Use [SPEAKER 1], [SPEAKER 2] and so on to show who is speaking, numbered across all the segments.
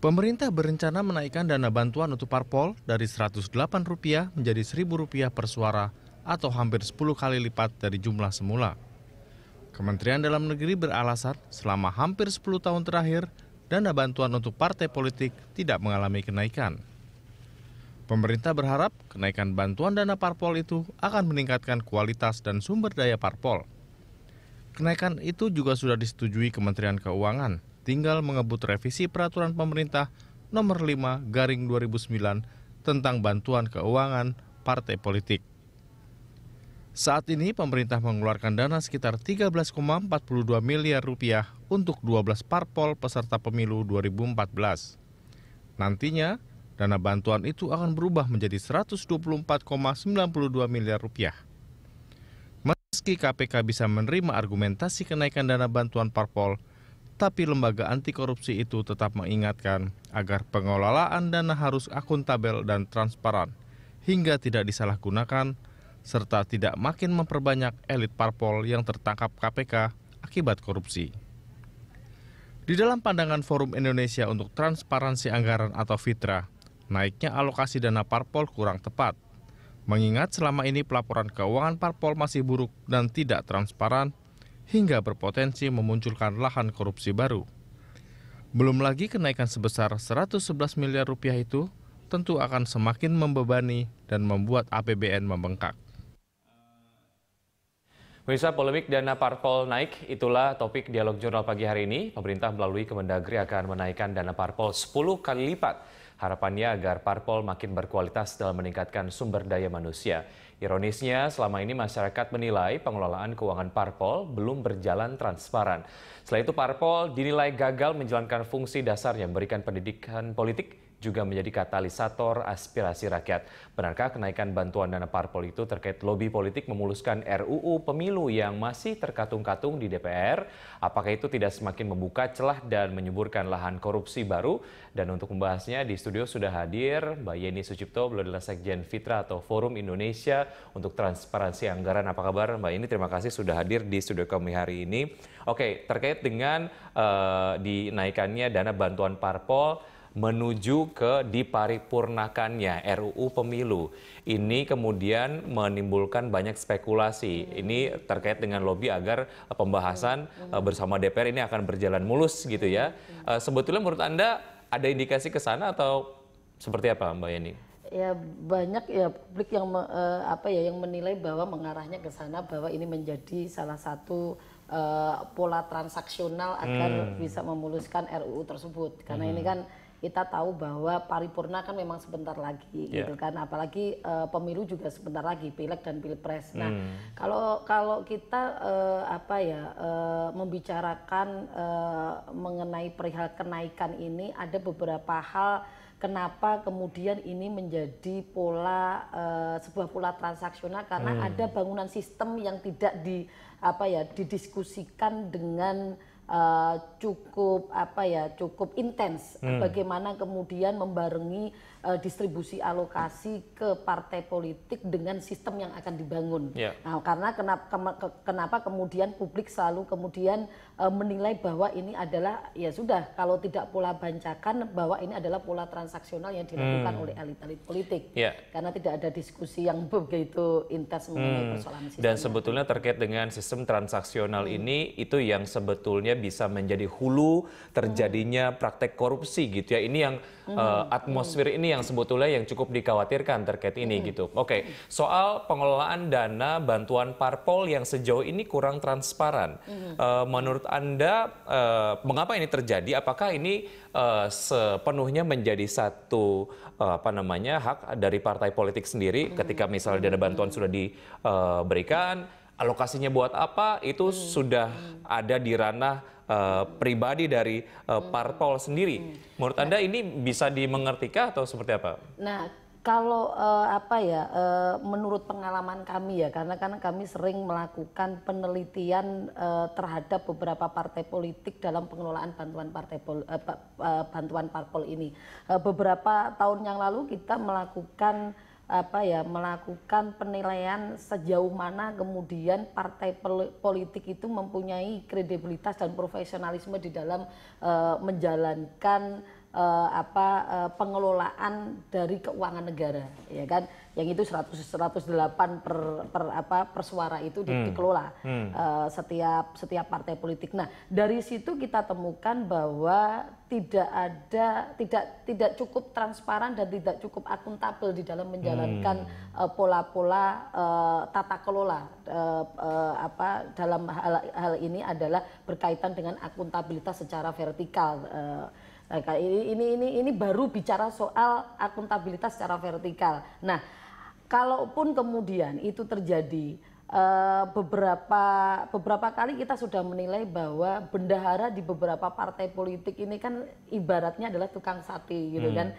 [SPEAKER 1] Pemerintah berencana menaikkan dana bantuan untuk parpol dari Rp108 menjadi Rp1.000 per suara atau hampir 10 kali lipat dari jumlah semula. Kementerian Dalam Negeri beralasan selama hampir 10 tahun terakhir, dana bantuan untuk partai politik tidak mengalami kenaikan. Pemerintah berharap kenaikan bantuan dana parpol itu akan meningkatkan kualitas dan sumber daya parpol. Kenaikan itu juga sudah disetujui Kementerian Keuangan – tinggal mengebut revisi peraturan pemerintah nomor 5 garing 2009 tentang bantuan keuangan partai politik. Saat ini pemerintah mengeluarkan dana sekitar 13,42 miliar rupiah untuk 12 parpol peserta pemilu 2014. Nantinya, dana bantuan itu akan berubah menjadi 124,92 miliar rupiah. Meski KPK bisa menerima argumentasi kenaikan dana bantuan parpol, tapi lembaga anti korupsi itu tetap mengingatkan agar pengelolaan dana harus akuntabel dan transparan, hingga tidak disalahgunakan, serta tidak makin memperbanyak elit parpol yang tertangkap KPK akibat korupsi. Di dalam pandangan Forum Indonesia untuk Transparansi Anggaran atau Fitra, naiknya alokasi dana parpol kurang tepat. Mengingat selama ini pelaporan keuangan parpol masih buruk dan tidak transparan, hingga berpotensi memunculkan lahan korupsi baru. Belum lagi kenaikan sebesar 111 miliar rupiah itu tentu akan semakin membebani dan membuat APBN membengkak.
[SPEAKER 2] Pemirsa polemik dana parpol naik, itulah topik dialog jurnal pagi hari ini. Pemerintah melalui Kemendagri akan menaikkan dana parpol 10 kali lipat. Harapannya agar parpol makin berkualitas dalam meningkatkan sumber daya manusia. Ironisnya, selama ini masyarakat menilai pengelolaan keuangan parpol belum berjalan transparan. Setelah itu, parpol dinilai gagal menjalankan fungsi dasarnya memberikan pendidikan politik juga menjadi katalisator aspirasi rakyat. Benarkah kenaikan bantuan dana parpol itu terkait lobi politik memuluskan RUU pemilu yang masih terkatung-katung di DPR? Apakah itu tidak semakin membuka celah dan menyuburkan lahan korupsi baru? Dan untuk membahasnya di studio sudah hadir Mbak Yeni Sucipto, beliau adalah Sekjen Fitra atau Forum Indonesia untuk Transparansi Anggaran. Apa kabar Mbak Yeni? Terima kasih sudah hadir di studio kami hari ini. Oke, terkait dengan uh, eh, dinaikannya dana bantuan parpol, menuju ke diparipurnakannya RUU Pemilu. Ini kemudian menimbulkan banyak spekulasi. Ini terkait dengan lobby agar pembahasan iya. eh, bersama DPR ini akan berjalan mulus gitu ya. Iya. Eh, sebetulnya menurut Anda ada indikasi ke sana atau seperti apa Mbak Yeni?
[SPEAKER 3] ya banyak ya publik yang uh, apa ya yang menilai bahwa mengarahnya ke sana bahwa ini menjadi salah satu uh, pola transaksional agar hmm. bisa memuluskan RUU tersebut karena hmm. ini kan kita tahu bahwa paripurna kan memang sebentar lagi yeah. gitu kan apalagi uh, pemilu juga sebentar lagi pilek dan pilpres. Nah, mm. kalau kalau kita uh, apa ya uh, membicarakan uh, mengenai perihal kenaikan ini ada beberapa hal kenapa kemudian ini menjadi pola uh, sebuah pola transaksional karena mm. ada bangunan sistem yang tidak di apa ya didiskusikan dengan Eh, cukup apa ya cukup intens hmm. bagaimana kemudian membarengi uh, distribusi alokasi ke partai politik dengan sistem yang akan dibangun. Yeah. Nah, karena kenapa kenapa kemudian publik selalu kemudian uh, menilai bahwa ini adalah ya sudah kalau tidak pola bancakan bahwa ini adalah pola transaksional yang dilakukan hmm. oleh elit-elit politik. Yeah. Karena tidak ada diskusi yang begitu intens mengenai hmm. persoalan sistem.
[SPEAKER 2] Dan sebetulnya terkait dengan sistem transaksional hmm. ini itu yang sebetulnya bisa menjadi hulu terjadinya praktek korupsi gitu ya. Ini yang uh, atmosfer ini yang sebetulnya yang cukup dikhawatirkan terkait ini hmm. gitu. Oke, okay. soal pengelolaan dana bantuan parpol yang sejauh ini kurang transparan. Uh, menurut Anda uh, mengapa ini terjadi? Apakah ini uh, sepenuhnya menjadi satu uh, apa namanya hak dari partai politik sendiri ketika misalnya dana bantuan sudah diberikan alokasinya buat apa itu hmm. sudah hmm. ada di ranah uh, pribadi dari uh, parpol sendiri. Hmm. Menurut nah, Anda ini bisa dimengertikah atau seperti apa?
[SPEAKER 3] Nah, kalau uh, apa ya uh, menurut pengalaman kami ya karena karena kami sering melakukan penelitian uh, terhadap beberapa partai politik dalam pengelolaan bantuan partai pol, uh, bantuan parpol ini. Uh, beberapa tahun yang lalu kita melakukan apa ya melakukan penilaian sejauh mana kemudian partai politik itu mempunyai kredibilitas dan profesionalisme di dalam uh, menjalankan uh, apa uh, pengelolaan dari keuangan negara ya kan yang itu 100 108 per per apa per suara itu di, hmm. dikelola Uh, setiap setiap partai politik. Nah, dari situ kita temukan bahwa tidak ada tidak tidak cukup transparan dan tidak cukup akuntabel di dalam menjalankan pola hmm. pola-pola uh, tata kelola uh, uh, apa dalam hal hal ini adalah berkaitan dengan akuntabilitas secara vertikal uh, Nah, ini ini ini ini baru bicara soal akuntabilitas secara vertikal. Nah, kalaupun kemudian itu terjadi eh, beberapa beberapa kali kita sudah menilai bahwa bendahara di beberapa partai politik ini kan ibaratnya adalah tukang sate gitu hmm. kan.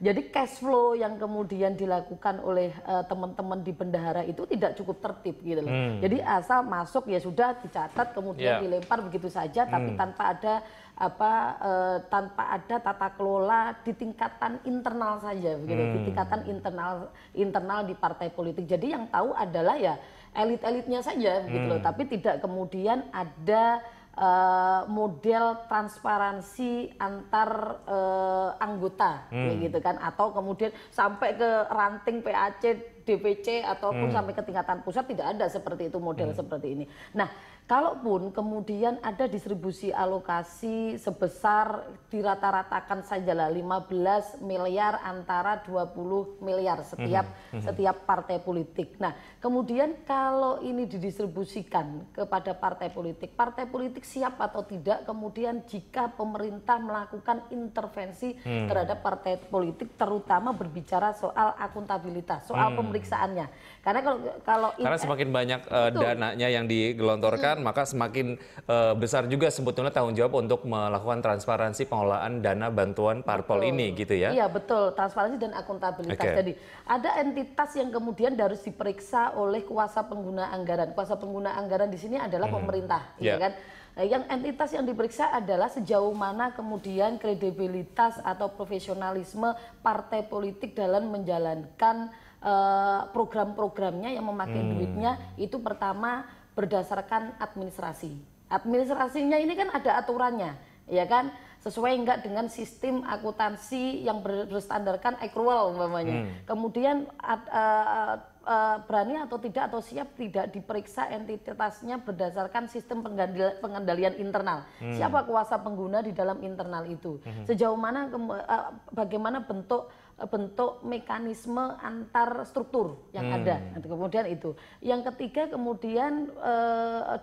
[SPEAKER 3] Jadi cash flow yang kemudian dilakukan oleh eh, teman-teman di bendahara itu tidak cukup tertib gitu loh. Hmm. Jadi asal masuk ya sudah dicatat kemudian yeah. dilempar begitu saja tapi hmm. tanpa ada apa eh, tanpa ada tata kelola di tingkatan internal saja begitu di hmm. tingkatan internal internal di partai politik jadi yang tahu adalah ya elit-elitnya saja begitu loh hmm. tapi tidak kemudian ada Uh, model transparansi antar uh, anggota hmm. gitu kan atau kemudian sampai ke ranting PAC DPC ataupun hmm. sampai ke tingkatan pusat tidak ada seperti itu model hmm. seperti ini nah Kalaupun kemudian ada distribusi alokasi sebesar dirata-ratakan saja sajalah 15 miliar antara 20 miliar setiap mm -hmm. setiap partai politik. Nah, kemudian kalau ini didistribusikan kepada partai politik, partai politik siap atau tidak kemudian jika pemerintah melakukan intervensi mm. terhadap partai politik terutama berbicara soal akuntabilitas, soal mm. pemeriksaannya. Karena kalau kalau Karena semakin
[SPEAKER 2] banyak uh, dananya yang digelontorkan maka semakin uh, besar juga sebetulnya tanggung jawab untuk melakukan transparansi pengelolaan dana bantuan parpol betul. ini gitu ya. Iya,
[SPEAKER 3] betul. Transparansi dan akuntabilitas. Okay. Jadi, ada entitas yang kemudian harus diperiksa oleh kuasa pengguna anggaran. Kuasa pengguna anggaran di sini adalah hmm. pemerintah, yeah. Gitu ya kan? Nah, yang entitas yang diperiksa adalah sejauh mana kemudian kredibilitas atau profesionalisme partai politik dalam menjalankan eh, program-programnya yang memakai hmm. duitnya itu pertama berdasarkan administrasi. Administrasinya ini kan ada aturannya, ya kan? Sesuai enggak dengan sistem akuntansi yang berstandarkan accrual umpamanya. Hmm. Kemudian ad, uh, uh, berani atau tidak atau siap tidak diperiksa entitasnya berdasarkan sistem pengendalian, pengendalian internal. Hmm. Siapa kuasa pengguna di dalam internal itu? Hmm. Sejauh mana uh, bagaimana bentuk bentuk mekanisme antar struktur yang hmm. ada. Kemudian itu. Yang ketiga kemudian e,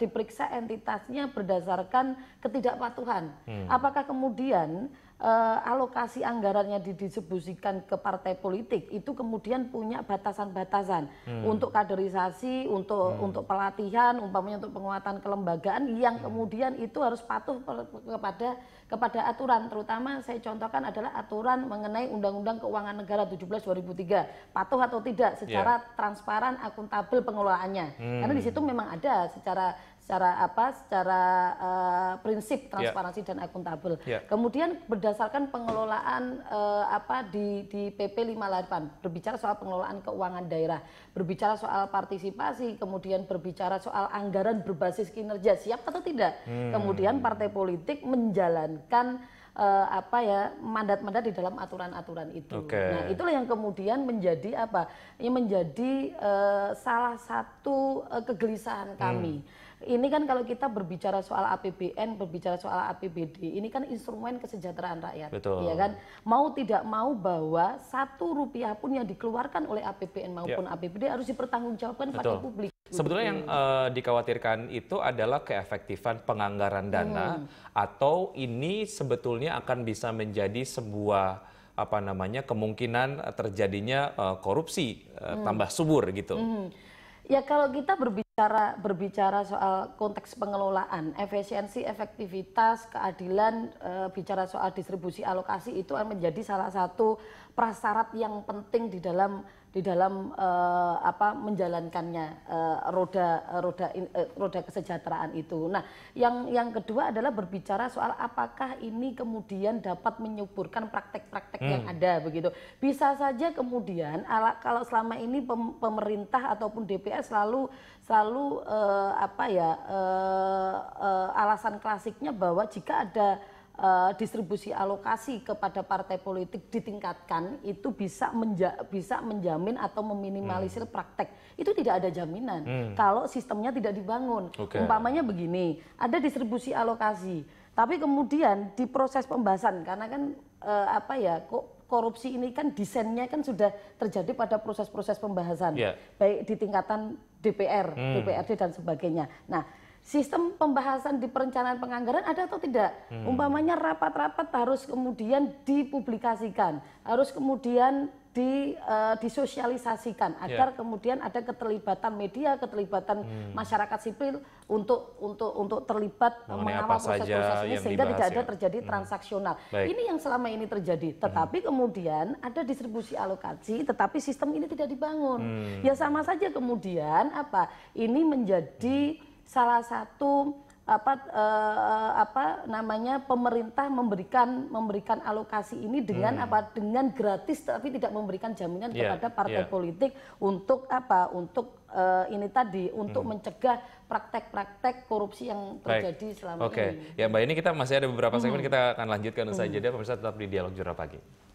[SPEAKER 3] diperiksa entitasnya berdasarkan ketidakpatuhan. Hmm. Apakah kemudian e, alokasi anggarannya didistribusikan ke partai politik itu kemudian punya batasan-batasan hmm. untuk kaderisasi, untuk hmm. untuk pelatihan, umpamanya untuk penguatan kelembagaan yang hmm. kemudian itu harus patuh kepada kepada aturan terutama saya contohkan adalah aturan mengenai Undang-Undang Keuangan Negara 17 2003 patuh atau tidak secara yeah. transparan akuntabel pengelolaannya hmm. karena di situ memang ada secara secara apa secara uh, prinsip iya. transparansi yeah. dan akuntabel. Yeah. Kemudian berdasarkan pengelolaan uh, apa di di PP 58 berbicara soal pengelolaan keuangan daerah, berbicara soal partisipasi, kemudian berbicara soal anggaran berbasis kinerja siap atau tidak. Hmm. Kemudian partai politik menjalankan menjalankan uh, apa ya mandat-mandat di dalam aturan-aturan itu. Okay. Nah, itulah yang kemudian menjadi apa? Ini menjadi uh, salah satu uh, kegelisahan hmm. kami. Hmm. Ini kan kalau kita berbicara soal APBN, berbicara soal APBD, ini kan instrumen kesejahteraan rakyat, Betul. ya kan? Mau tidak mau bahwa satu rupiah pun yang dikeluarkan oleh APBN maupun yeah. APBD harus dipertanggungjawabkan Betul. pada publik. Sebetulnya yang
[SPEAKER 2] uh, dikhawatirkan itu adalah keefektifan penganggaran dana hmm. atau ini sebetulnya akan bisa menjadi sebuah apa namanya kemungkinan terjadinya uh, korupsi uh, hmm. tambah subur gitu.
[SPEAKER 3] Hmm. Ya kalau kita berbicara berbicara soal konteks pengelolaan, efisiensi, efektivitas, keadilan, e, bicara soal distribusi alokasi itu menjadi salah satu prasyarat yang penting di dalam di dalam uh, apa menjalankannya uh, roda eh, roda uh, roda kesejahteraan itu. Nah, yang yang kedua adalah berbicara soal apakah ini kemudian dapat menyuburkan praktek-praktek hmm. yang ada begitu. Bisa saja kemudian ala, kalau selama ini pem, pemerintah ataupun DPS selalu selalu uh, apa ya uh, uh, alasan klasiknya bahwa jika ada uh, distribusi alokasi kepada partai politik ditingkatkan itu bisa menja bisa menjamin atau meminimalisir hmm. praktek itu tidak ada jaminan hmm. kalau sistemnya tidak dibangun okay. umpamanya begini ada distribusi alokasi tapi kemudian di proses pembahasan karena kan uh, apa ya kok korupsi ini kan desainnya kan sudah terjadi pada proses-proses pembahasan yeah. baik di tingkatan DPR, hmm. DPRD dan sebagainya. Nah, sistem pembahasan di perencanaan penganggaran ada atau tidak? Hmm. Umpamanya rapat-rapat harus kemudian dipublikasikan, harus kemudian di uh, disosialisasikan ya. agar yeah. kemudian ada keterlibatan media, keterlibatan hmm. masyarakat sipil untuk untuk untuk terlibat mengawal proses-proses ini sehingga tidak ada ya. terjadi hmm. transaksional. Hmm. Ini yang selama ini terjadi. Hmm. Tetapi hmm. kemudian ada distribusi alokasi, tetapi sistem ini tidak dibangun. Hmm. Ya sama saja kemudian apa? Ini menjadi hmm salah satu apa eh, apa namanya pemerintah memberikan memberikan alokasi ini dengan hmm. apa dengan gratis tapi tidak memberikan jaminan yeah. kepada partai yeah. politik untuk apa untuk eh, ini tadi untuk hmm. mencegah praktek-praktek korupsi yang terjadi Baik. selama okay. ini. Oke,
[SPEAKER 2] ya Mbak ini kita masih ada beberapa segmen hmm. kita akan lanjutkan usai hmm. jeda pemirsa tetap di dialog jurnal pagi.